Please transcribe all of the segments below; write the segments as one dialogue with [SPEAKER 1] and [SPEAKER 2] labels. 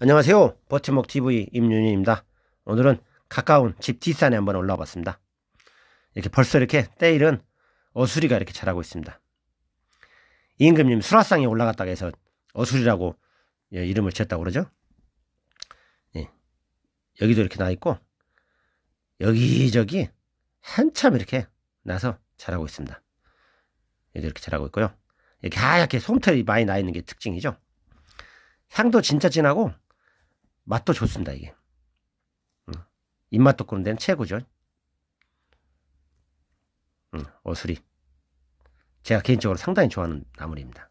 [SPEAKER 1] 안녕하세요. 버츠목 TV 임윤희입니다. 오늘은 가까운 집 뒷산에 한번 올라와 봤습니다. 이렇게 벌써 이렇게 때일은 어수리가 이렇게 자라고 있습니다. 임금님 수라상에 올라갔다고 해서 어수리라고 예, 이름을 지었다고 그러죠. 예. 여기도 이렇게 나 있고 여기저기 한참 이렇게 나서 자라고 있습니다. 여기 이렇게 자라고 있고요. 이렇게 하얗게 솜털이 많이 나 있는 게 특징이죠. 향도 진짜 진하고 맛도 좋습니다, 이게. 입맛 도구는 데는 최고죠. 어수리. 제가 개인적으로 상당히 좋아하는 나물입니다.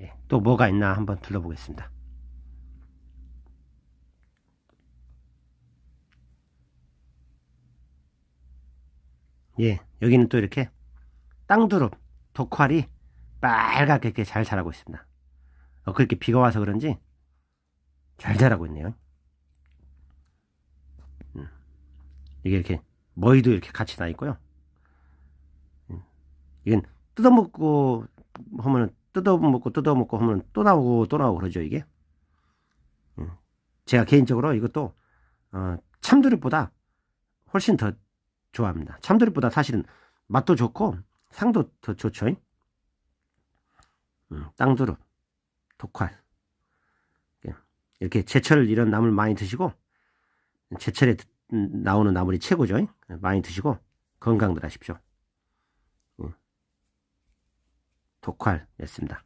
[SPEAKER 1] 예, 또 뭐가 있나 한번 둘러보겠습니다. 예, 여기는 또 이렇게 땅두릅, 독활이 빨갛게 잘 자라고 있습니다. 어, 그렇게 비가 와서 그런지 잘 자라고 있네요. 음. 이게 이렇게 머리도 이렇게 같이 나 있고요. 음. 이건 뜯어먹고 하면은 뜯어먹고 뜯어먹고 하면 또 나오고 또 나오고 그러죠 이게. 음. 제가 개인적으로 이것도 어, 참두릅보다 훨씬 더 좋아합니다. 참두릅보다 사실은 맛도 좋고 상도더 좋죠. 음, 땅두릅. 독활. 이렇게 제철 이런 나물 많이 드시고 제철에 나오는 나물이 최고죠. 많이 드시고 건강들 하십시오. 음. 독활이었습니다.